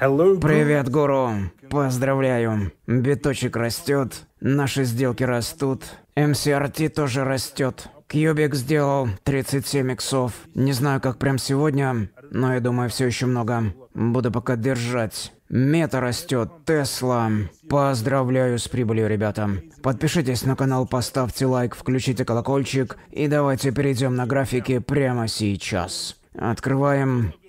Привет, гуру. Поздравляю. Биточек растет, наши сделки растут, MCRT тоже растет. Кьюбик сделал 37 иксов. Не знаю, как прям сегодня, но я думаю, все еще много. Буду пока держать. Мета растет, Тесла. Поздравляю с прибылью, ребята. Подпишитесь на канал, поставьте лайк, включите колокольчик. И давайте перейдем на графики прямо сейчас. Открываем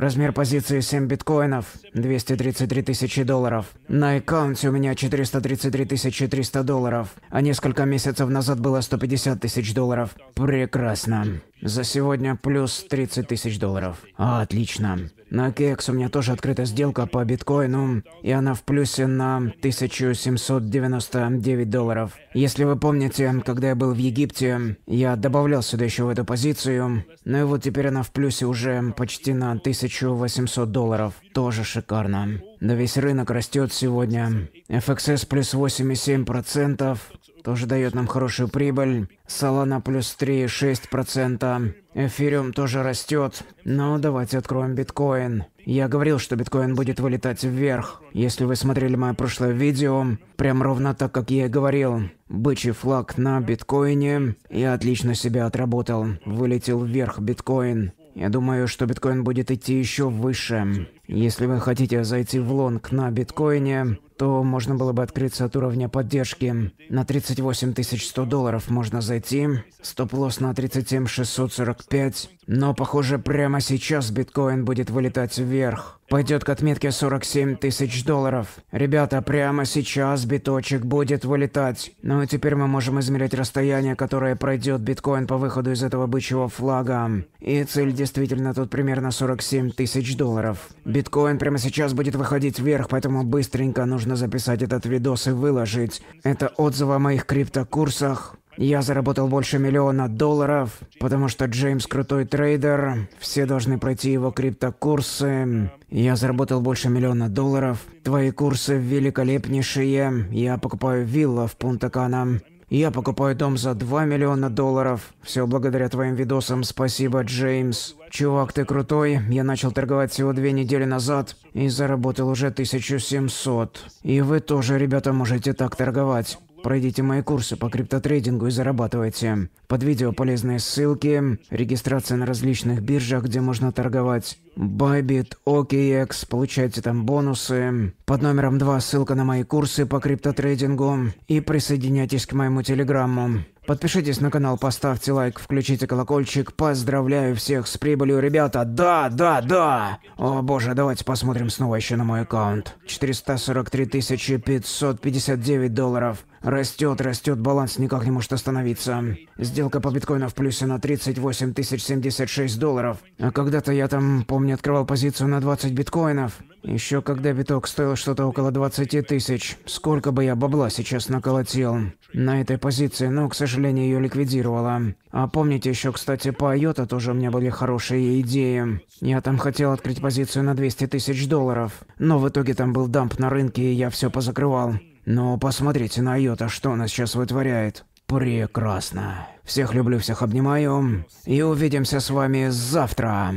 Размер позиции 7 биткоинов, 233 тысячи долларов. На аккаунте у меня 433 тысячи 300 долларов, а несколько месяцев назад было 150 тысяч долларов. Прекрасно. За сегодня плюс 30 тысяч долларов. А, отлично. На Кекс у меня тоже открыта сделка по биткоину, и она в плюсе на 1799 долларов. Если вы помните, когда я был в Египте, я добавлял сюда еще в эту позицию, ну и вот теперь она в плюсе уже почти на 1000 1800 долларов. Тоже шикарно. Да весь рынок растет сегодня. FXS плюс 8,7%. Тоже дает нам хорошую прибыль. Solana плюс 3,6%. Эфириум тоже растет. Но давайте откроем биткоин. Я говорил, что биткоин будет вылетать вверх. Если вы смотрели мое прошлое видео, прям ровно так, как я и говорил. Бычий флаг на биткоине. Я отлично себя отработал. Вылетел вверх биткоин. Я думаю, что биткоин будет идти еще выше. Если вы хотите зайти в лонг на биткоине, то можно было бы открыться от уровня поддержки. На 38 100 долларов можно зайти. Стоп-лосс на 37 645. Но, похоже, прямо сейчас биткоин будет вылетать вверх. Пойдет к отметке 47 тысяч долларов. Ребята, прямо сейчас биточек будет вылетать. Ну и теперь мы можем измерять расстояние, которое пройдет биткоин по выходу из этого бычьего флага. И цель действительно тут примерно 47 тысяч долларов. Биткоин прямо сейчас будет выходить вверх, поэтому быстренько нужно нужно записать этот видос и выложить. Это отзывы о моих криптокурсах. Я заработал больше миллиона долларов, потому что Джеймс крутой трейдер, все должны пройти его криптокурсы. Я заработал больше миллиона долларов, твои курсы великолепнейшие, я покупаю вилла в Пунта-Кана. Я покупаю дом за 2 миллиона долларов. Все благодаря твоим видосам. Спасибо, Джеймс. Чувак, ты крутой. Я начал торговать всего две недели назад и заработал уже 1700. И вы тоже, ребята, можете так торговать. Пройдите мои курсы по криптотрейдингу и зарабатывайте. Под видео полезные ссылки, регистрация на различных биржах, где можно торговать. Bybit, OKX, получайте там бонусы. Под номером 2 ссылка на мои курсы по криптотрейдингу. И присоединяйтесь к моему телеграмму. Подпишитесь на канал, поставьте лайк, включите колокольчик. Поздравляю всех с прибылью, ребята. Да, да, да. О боже, давайте посмотрим снова еще на мой аккаунт. 443 559 долларов. Растет, растет, баланс никак не может остановиться. Сделка по биткоину в плюсе на 38 076 долларов. А когда-то я там, помню, открывал позицию на 20 биткоинов. Еще когда биток стоил что-то около 20 тысяч, сколько бы я бабла сейчас наколотил на этой позиции, но, к сожалению, ее ликвидировала. А помните еще, кстати, по Айота тоже у меня были хорошие идеи. Я там хотел открыть позицию на 200 тысяч долларов, но в итоге там был дамп на рынке, и я все позакрывал. Но посмотрите на Айота, что она сейчас вытворяет. Прекрасно. Всех люблю, всех обнимаю. И увидимся с вами завтра.